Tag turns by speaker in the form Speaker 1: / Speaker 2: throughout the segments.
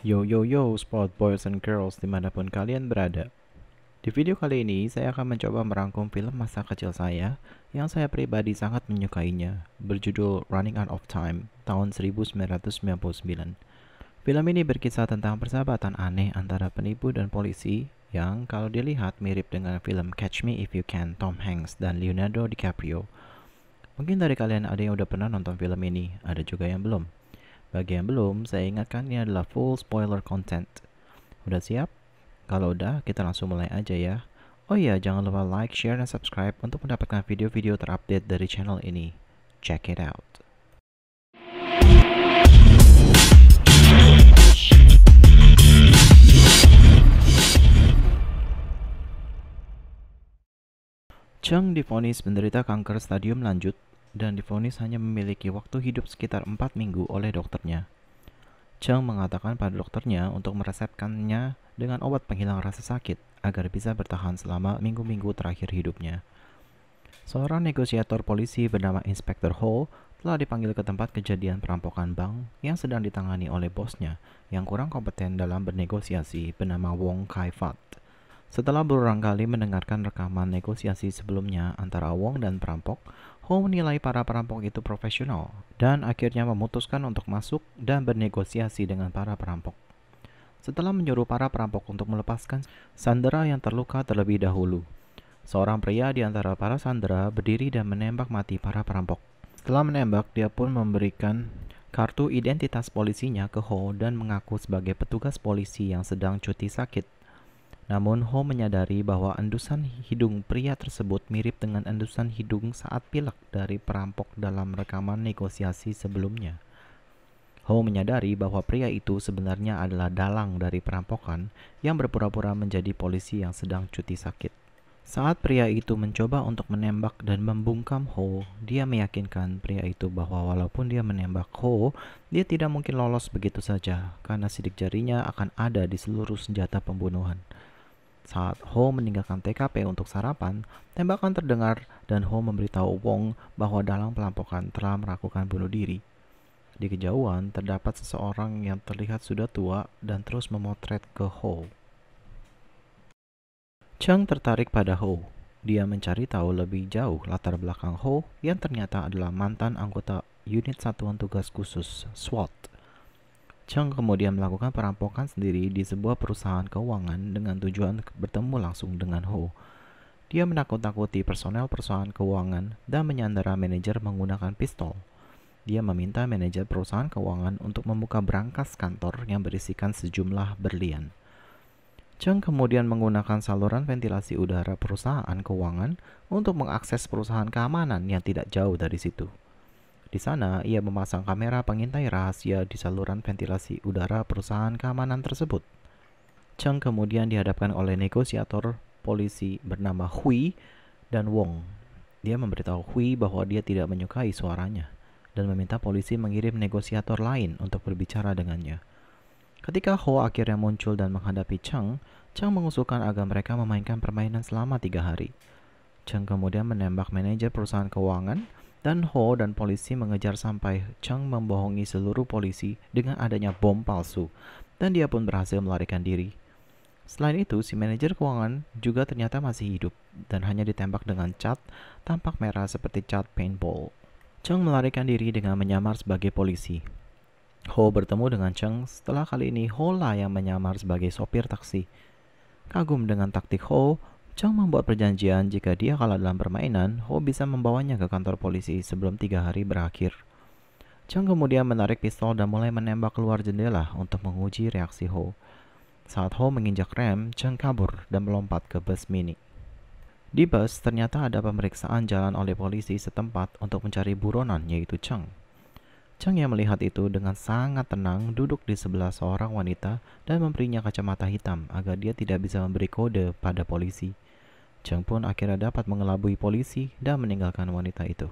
Speaker 1: Yo yo yo sport boys and girls dimanapun kalian berada Di video kali ini saya akan mencoba merangkum film masa kecil saya yang saya pribadi sangat menyukainya berjudul Running Out of Time tahun 1999 Film ini berkisah tentang persahabatan aneh antara penipu dan polisi yang kalau dilihat mirip dengan film Catch Me If You Can Tom Hanks dan Leonardo DiCaprio Mungkin dari kalian ada yang udah pernah nonton film ini, ada juga yang belum. Bagi yang belum, saya ingatkan ini adalah full spoiler content. Udah siap? Kalau udah, kita langsung mulai aja ya. Oh iya, jangan lupa like, share, dan subscribe untuk mendapatkan video-video terupdate dari channel ini. Check it out. Cheng difonis menderita kanker stadium lanjut dan difonis hanya memiliki waktu hidup sekitar 4 minggu oleh dokternya. Cheng mengatakan pada dokternya untuk meresepkannya dengan obat penghilang rasa sakit agar bisa bertahan selama minggu-minggu terakhir hidupnya. Seorang negosiator polisi bernama Inspektur Ho telah dipanggil ke tempat kejadian perampokan bank yang sedang ditangani oleh bosnya yang kurang kompeten dalam bernegosiasi bernama Wong Kai Fat. Setelah berulang kali mendengarkan rekaman negosiasi sebelumnya antara Wong dan perampok, Ho menilai para perampok itu profesional dan akhirnya memutuskan untuk masuk dan bernegosiasi dengan para perampok. Setelah menyuruh para perampok untuk melepaskan sandera yang terluka terlebih dahulu, seorang pria di antara para sandera berdiri dan menembak mati para perampok. Setelah menembak, dia pun memberikan kartu identitas polisinya ke Ho dan mengaku sebagai petugas polisi yang sedang cuti sakit. Namun Ho menyadari bahwa endusan hidung pria tersebut mirip dengan endusan hidung saat pilek dari perampok dalam rekaman negosiasi sebelumnya. Ho menyadari bahwa pria itu sebenarnya adalah dalang dari perampokan yang berpura-pura menjadi polisi yang sedang cuti sakit. Saat pria itu mencoba untuk menembak dan membungkam Ho, dia meyakinkan pria itu bahwa walaupun dia menembak Ho, dia tidak mungkin lolos begitu saja karena sidik jarinya akan ada di seluruh senjata pembunuhan. Saat Ho meninggalkan TKP untuk sarapan, tembakan terdengar dan Ho memberitahu Wong bahwa dalam pelampokan telah melakukan bunuh diri. Di kejauhan, terdapat seseorang yang terlihat sudah tua dan terus memotret ke Ho. Chang tertarik pada Ho. Dia mencari tahu lebih jauh latar belakang Ho yang ternyata adalah mantan anggota unit satuan tugas khusus SWAT. Cheng kemudian melakukan perampokan sendiri di sebuah perusahaan keuangan dengan tujuan bertemu langsung dengan Ho. Dia menakut nakuti personel perusahaan keuangan dan menyandera manajer menggunakan pistol. Dia meminta manajer perusahaan keuangan untuk membuka berangkas kantor yang berisikan sejumlah berlian. Cheng kemudian menggunakan saluran ventilasi udara perusahaan keuangan untuk mengakses perusahaan keamanan yang tidak jauh dari situ. Di sana, ia memasang kamera pengintai rahasia di saluran ventilasi udara perusahaan keamanan tersebut. Cheng kemudian dihadapkan oleh negosiator polisi bernama Hui dan Wong. Dia memberitahu Hui bahwa dia tidak menyukai suaranya dan meminta polisi mengirim negosiator lain untuk berbicara dengannya. Ketika Ho akhirnya muncul dan menghadapi Cheng, Cheng mengusulkan agar mereka memainkan permainan selama tiga hari. Cheng kemudian menembak manajer perusahaan keuangan, dan Ho dan polisi mengejar sampai Chang membohongi seluruh polisi dengan adanya bom palsu, dan dia pun berhasil melarikan diri. Selain itu, si manajer keuangan juga ternyata masih hidup dan hanya ditembak dengan cat tampak merah seperti cat paintball. Cheng melarikan diri dengan menyamar sebagai polisi. Ho bertemu dengan Cheng setelah kali ini Ho lah yang menyamar sebagai sopir taksi. Kagum dengan taktik Ho, Chong membuat perjanjian jika dia kalah dalam permainan, Ho bisa membawanya ke kantor polisi sebelum tiga hari berakhir. Chong kemudian menarik pistol dan mulai menembak keluar jendela untuk menguji reaksi Ho. Saat Ho menginjak rem, Chong kabur dan melompat ke bus mini. Di bus, ternyata ada pemeriksaan jalan oleh polisi setempat untuk mencari buronan, yaitu Chang. Chang yang melihat itu dengan sangat tenang duduk di sebelah seorang wanita dan memberinya kacamata hitam agar dia tidak bisa memberi kode pada polisi. Cheng pun akhirnya dapat mengelabui polisi dan meninggalkan wanita itu.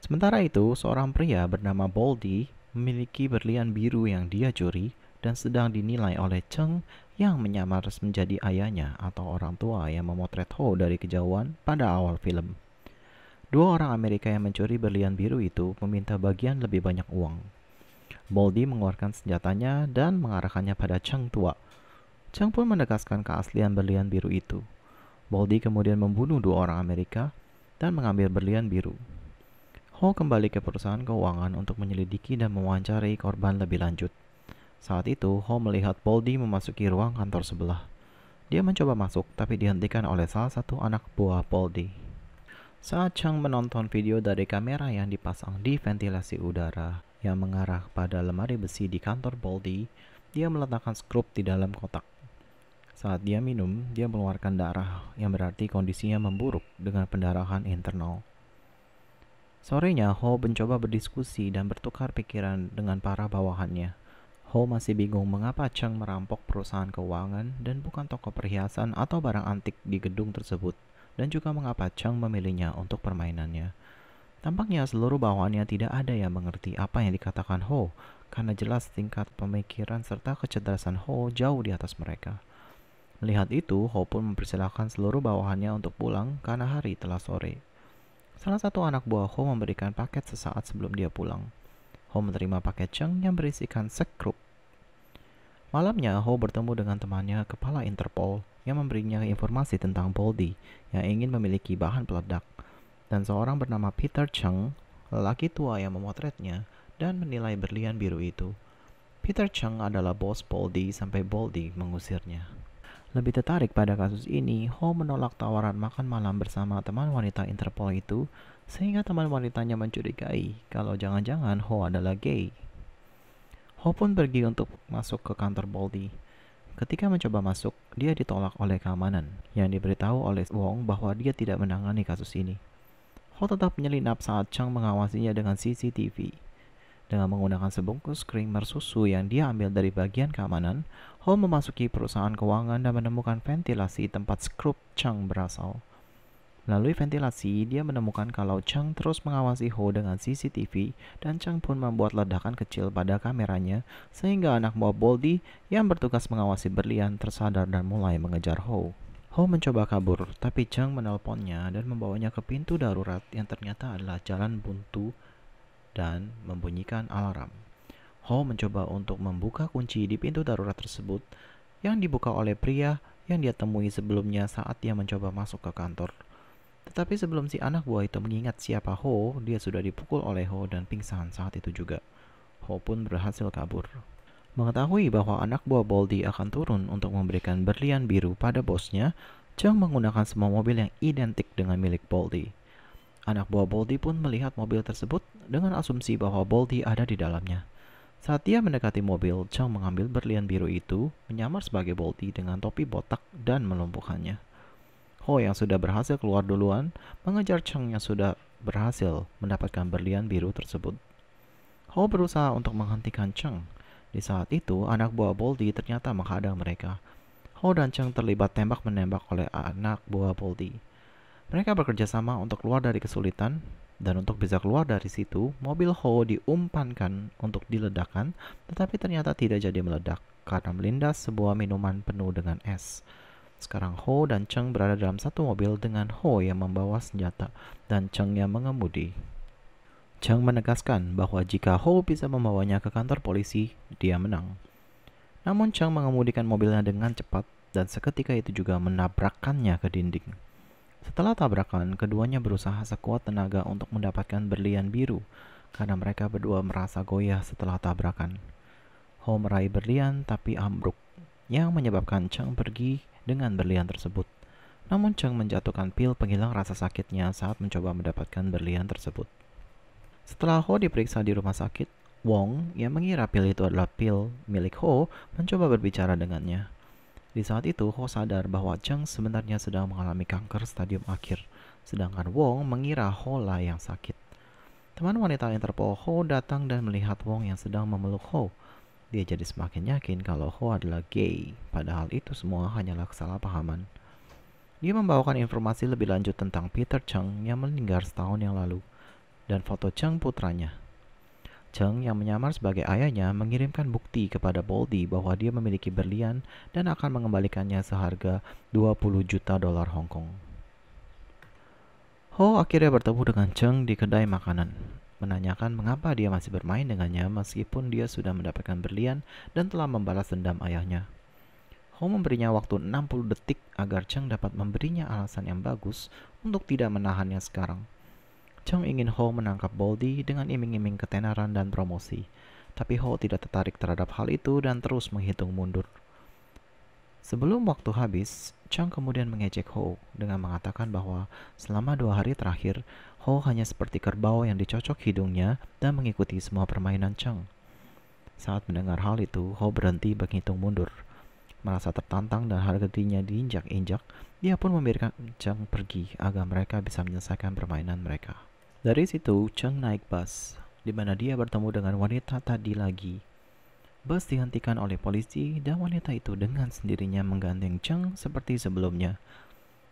Speaker 1: Sementara itu, seorang pria bernama Baldi memiliki berlian biru yang dia curi dan sedang dinilai oleh Cheng yang menyamar menjadi ayahnya atau orang tua yang memotret Ho dari kejauhan pada awal film. Dua orang Amerika yang mencuri berlian biru itu meminta bagian lebih banyak uang. Baldi mengeluarkan senjatanya dan mengarahkannya pada Cheng tua. Cheng pun menegaskan keaslian berlian biru itu. Baldy kemudian membunuh dua orang Amerika dan mengambil berlian biru. Ho kembali ke perusahaan keuangan untuk menyelidiki dan mewawancarai korban lebih lanjut. Saat itu, Ho melihat Baldy memasuki ruang kantor sebelah. Dia mencoba masuk, tapi dihentikan oleh salah satu anak buah Baldy. Saat Chang menonton video dari kamera yang dipasang di ventilasi udara yang mengarah pada lemari besi di kantor Baldy, dia meletakkan skrup di dalam kotak. Saat dia minum, dia mengeluarkan darah yang berarti kondisinya memburuk dengan pendarahan internal. Sorenya, Ho mencoba berdiskusi dan bertukar pikiran dengan para bawahannya. Ho masih bingung mengapa Cheng merampok perusahaan keuangan dan bukan toko perhiasan atau barang antik di gedung tersebut, dan juga mengapa Cheng memilihnya untuk permainannya. Tampaknya seluruh bawahannya tidak ada yang mengerti apa yang dikatakan Ho, karena jelas tingkat pemikiran serta kecerdasan Ho jauh di atas mereka. Melihat itu, Ho pun mempersilahkan seluruh bawahannya untuk pulang karena hari telah sore. Salah satu anak buah Ho memberikan paket sesaat sebelum dia pulang. Ho menerima paket Cheng yang berisikan sekrup. Malamnya, Ho bertemu dengan temannya, kepala Interpol, yang memberinya informasi tentang Boldy yang ingin memiliki bahan peledak. Dan seorang bernama Peter Cheng, lelaki tua yang memotretnya dan menilai berlian biru itu. Peter Cheng adalah bos Boldy sampai Boldy mengusirnya. Lebih tertarik pada kasus ini, Ho menolak tawaran makan malam bersama teman wanita Interpol itu sehingga teman wanitanya mencurigai kalau jangan-jangan Ho adalah gay. Ho pun pergi untuk masuk ke kantor Baldi. Ketika mencoba masuk, dia ditolak oleh keamanan yang diberitahu oleh Wong bahwa dia tidak menangani kasus ini. Ho tetap menyelinap saat Chang mengawasinya dengan CCTV. Dengan menggunakan sebungkus krimer susu yang dia ambil dari bagian keamanan, Ho memasuki perusahaan keuangan dan menemukan ventilasi tempat skrup Chang berasal. Melalui ventilasi, dia menemukan kalau Chang terus mengawasi Ho dengan CCTV dan Chang pun membuat ledakan kecil pada kameranya sehingga anak buah Boldy yang bertugas mengawasi berlian tersadar dan mulai mengejar Ho. Ho mencoba kabur, tapi Chang menelponnya dan membawanya ke pintu darurat yang ternyata adalah jalan buntu dan membunyikan alarm. Ho mencoba untuk membuka kunci di pintu darurat tersebut yang dibuka oleh pria yang dia temui sebelumnya saat dia mencoba masuk ke kantor. Tetapi sebelum si anak buah itu mengingat siapa Ho, dia sudah dipukul oleh Ho dan pingsan saat itu juga. Ho pun berhasil kabur. Mengetahui bahwa anak buah Baldi akan turun untuk memberikan berlian biru pada bosnya, Cheng menggunakan semua mobil yang identik dengan milik Baldi. Anak buah Boldy pun melihat mobil tersebut dengan asumsi bahwa Boldy ada di dalamnya. Saat dia mendekati mobil, Chang mengambil berlian biru itu, menyamar sebagai Boldy dengan topi botak dan melumpuhkannya. Ho yang sudah berhasil keluar duluan mengejar Chang yang sudah berhasil mendapatkan berlian biru tersebut. Ho berusaha untuk menghentikan Chang. Di saat itu, anak buah Boldy ternyata menghadang mereka. Ho dan Chang terlibat tembak-menembak oleh anak buah Boldy. Mereka bekerja sama untuk keluar dari kesulitan, dan untuk bisa keluar dari situ, mobil Ho diumpankan untuk diledakkan, tetapi ternyata tidak jadi meledak karena melindas sebuah minuman penuh dengan es. Sekarang Ho dan Cheng berada dalam satu mobil dengan Ho yang membawa senjata dan Cheng yang mengemudi. Cheng menegaskan bahwa jika Ho bisa membawanya ke kantor polisi, dia menang. Namun Cheng mengemudikan mobilnya dengan cepat dan seketika itu juga menabrakkannya ke dinding. Setelah tabrakan, keduanya berusaha sekuat tenaga untuk mendapatkan berlian biru karena mereka berdua merasa goyah setelah tabrakan. Ho meraih berlian tapi ambruk, yang menyebabkan Cheng pergi dengan berlian tersebut. Namun Cheng menjatuhkan pil penghilang rasa sakitnya saat mencoba mendapatkan berlian tersebut. Setelah Ho diperiksa di rumah sakit, Wong yang mengira pil itu adalah pil milik Ho mencoba berbicara dengannya. Di saat itu, Ho sadar bahwa Cheng sebenarnya sedang mengalami kanker stadium akhir, sedangkan Wong mengira Ho lah yang sakit. Teman wanita Interpol Ho datang dan melihat Wong yang sedang memeluk Ho. Dia jadi semakin yakin kalau Ho adalah gay, padahal itu semua hanyalah kesalahpahaman. Dia membawakan informasi lebih lanjut tentang Peter Cheng yang meninggal setahun yang lalu, dan foto Cheng putranya, Cheng yang menyamar sebagai ayahnya mengirimkan bukti kepada Boldy bahwa dia memiliki berlian dan akan mengembalikannya seharga 20 juta dolar Hong Kong. Ho akhirnya bertemu dengan Cheng di kedai makanan, menanyakan mengapa dia masih bermain dengannya meskipun dia sudah mendapatkan berlian dan telah membalas dendam ayahnya. Ho memberinya waktu 60 detik agar Cheng dapat memberinya alasan yang bagus untuk tidak menahannya sekarang. Chong Ingin Ho menangkap Boldy dengan iming-iming ketenaran dan promosi. Tapi Ho tidak tertarik terhadap hal itu dan terus menghitung mundur. Sebelum waktu habis, Chang kemudian mengejek Ho dengan mengatakan bahwa selama dua hari terakhir, Ho hanya seperti kerbau yang dicocok hidungnya dan mengikuti semua permainan Chang. Saat mendengar hal itu, Ho berhenti menghitung mundur. Merasa tertantang dan harga dirinya diinjak-injak, dia pun membiarkan Chang pergi agar mereka bisa menyelesaikan permainan mereka. Dari situ, Cheng naik bus, di mana dia bertemu dengan wanita tadi lagi. Bus dihentikan oleh polisi dan wanita itu dengan sendirinya menggandeng Cheng seperti sebelumnya.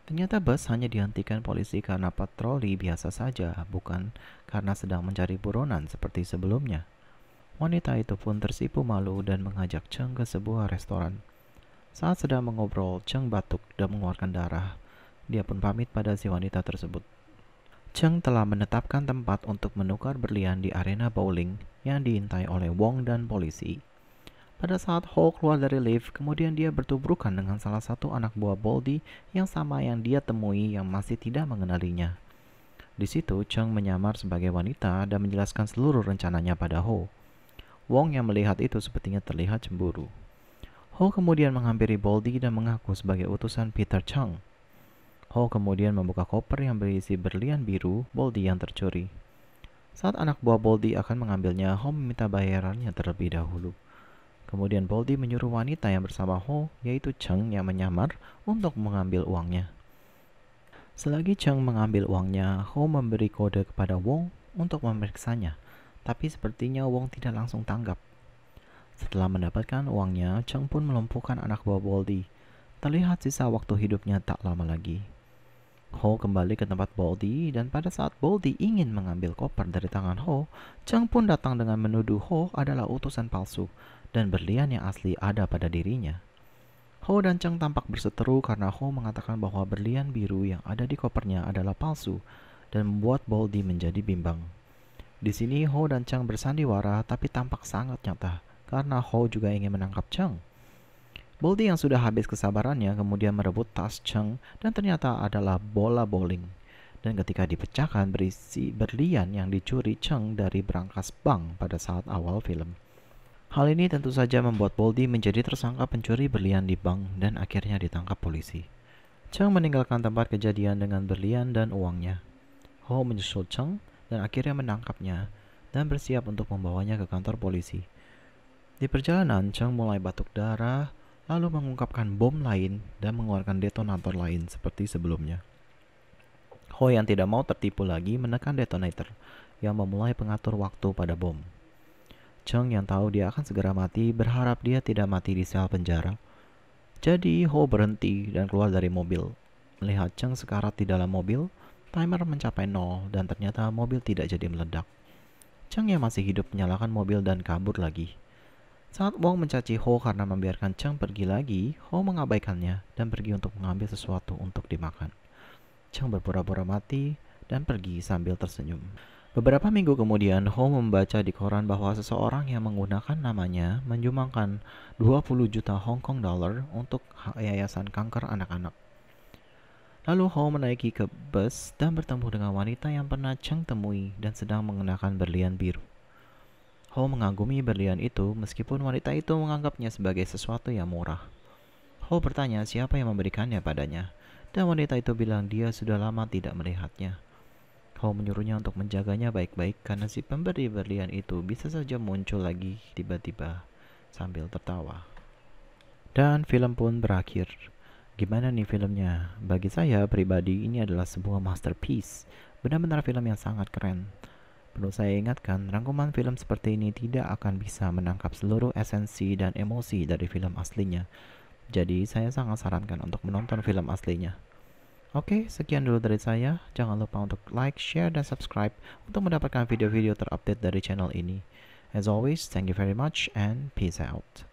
Speaker 1: Ternyata bus hanya dihentikan polisi karena patroli biasa saja, bukan karena sedang mencari buronan seperti sebelumnya. Wanita itu pun tersipu malu dan mengajak Cheng ke sebuah restoran. Saat sedang mengobrol, Cheng batuk dan mengeluarkan darah. Dia pun pamit pada si wanita tersebut. Cheng telah menetapkan tempat untuk menukar berlian di arena bowling yang diintai oleh Wong dan polisi. Pada saat Ho keluar dari lift, kemudian dia bertubrukan dengan salah satu anak buah Boldy yang sama yang dia temui yang masih tidak mengenalinya. Di situ, Cheng menyamar sebagai wanita dan menjelaskan seluruh rencananya pada Ho. Wong yang melihat itu sepertinya terlihat cemburu. Ho kemudian menghampiri Boldy dan mengaku sebagai utusan Peter Chang. Ho kemudian membuka koper yang berisi berlian biru Boldi yang tercuri. Saat anak buah Boldi akan mengambilnya, Ho meminta bayarannya terlebih dahulu. Kemudian Boldi menyuruh wanita yang bersama Ho, yaitu Cheng yang menyamar, untuk mengambil uangnya. Selagi Cheng mengambil uangnya, Ho memberi kode kepada Wong untuk memeriksanya, tapi sepertinya Wong tidak langsung tanggap. Setelah mendapatkan uangnya, Cheng pun melumpuhkan anak buah Boldi. Terlihat sisa waktu hidupnya tak lama lagi. Ho kembali ke tempat Baldi dan pada saat Baldi ingin mengambil koper dari tangan Ho, Chang pun datang dengan menuduh Ho adalah utusan palsu dan berlian yang asli ada pada dirinya. Ho dan Chang tampak berseteru karena Ho mengatakan bahwa berlian biru yang ada di kopernya adalah palsu dan membuat Baldi menjadi bimbang. Di sini Ho dan Chang bersandiwara tapi tampak sangat nyata karena Ho juga ingin menangkap Chang. Boldy yang sudah habis kesabarannya kemudian merebut tas Cheng dan ternyata adalah bola bowling. Dan ketika dipecahkan berisi berlian yang dicuri Cheng dari berangkas bank pada saat awal film. Hal ini tentu saja membuat Boldy menjadi tersangka pencuri berlian di bank dan akhirnya ditangkap polisi. Cheng meninggalkan tempat kejadian dengan berlian dan uangnya. Ho menyusul Cheng dan akhirnya menangkapnya dan bersiap untuk membawanya ke kantor polisi. Di perjalanan, Cheng mulai batuk darah lalu mengungkapkan bom lain dan mengeluarkan detonator lain seperti sebelumnya. Ho yang tidak mau tertipu lagi menekan detonator yang memulai pengatur waktu pada bom. Cheng yang tahu dia akan segera mati berharap dia tidak mati di sel penjara. Jadi Ho berhenti dan keluar dari mobil. Melihat Cheng sekarat di dalam mobil, timer mencapai nol dan ternyata mobil tidak jadi meledak. Cheng yang masih hidup menyalakan mobil dan kabur lagi. Saat Wong mencaci Ho karena membiarkan Chang pergi lagi, Ho mengabaikannya dan pergi untuk mengambil sesuatu untuk dimakan. Chang berpura-pura mati dan pergi sambil tersenyum. Beberapa minggu kemudian, Ho membaca di koran bahwa seseorang yang menggunakan namanya menyumbangkan 20 juta Hong Kong dollar untuk yayasan kanker anak-anak. Lalu Ho menaiki ke bus dan bertemu dengan wanita yang pernah Cheng temui dan sedang mengenakan berlian biru. Ho mengagumi berlian itu meskipun wanita itu menganggapnya sebagai sesuatu yang murah. Ho bertanya siapa yang memberikannya padanya, dan wanita itu bilang dia sudah lama tidak melihatnya. Ho menyuruhnya untuk menjaganya baik-baik karena si pemberi berlian itu bisa saja muncul lagi tiba-tiba sambil tertawa. Dan film pun berakhir. Gimana nih filmnya? Bagi saya pribadi ini adalah sebuah masterpiece. Benar-benar film yang sangat keren. Perlu saya ingatkan, rangkuman film seperti ini tidak akan bisa menangkap seluruh esensi dan emosi dari film aslinya. Jadi, saya sangat sarankan untuk menonton film aslinya. Oke, sekian dulu dari saya. Jangan lupa untuk like, share, dan subscribe untuk mendapatkan video-video terupdate dari channel ini. As always, thank you very much and peace out.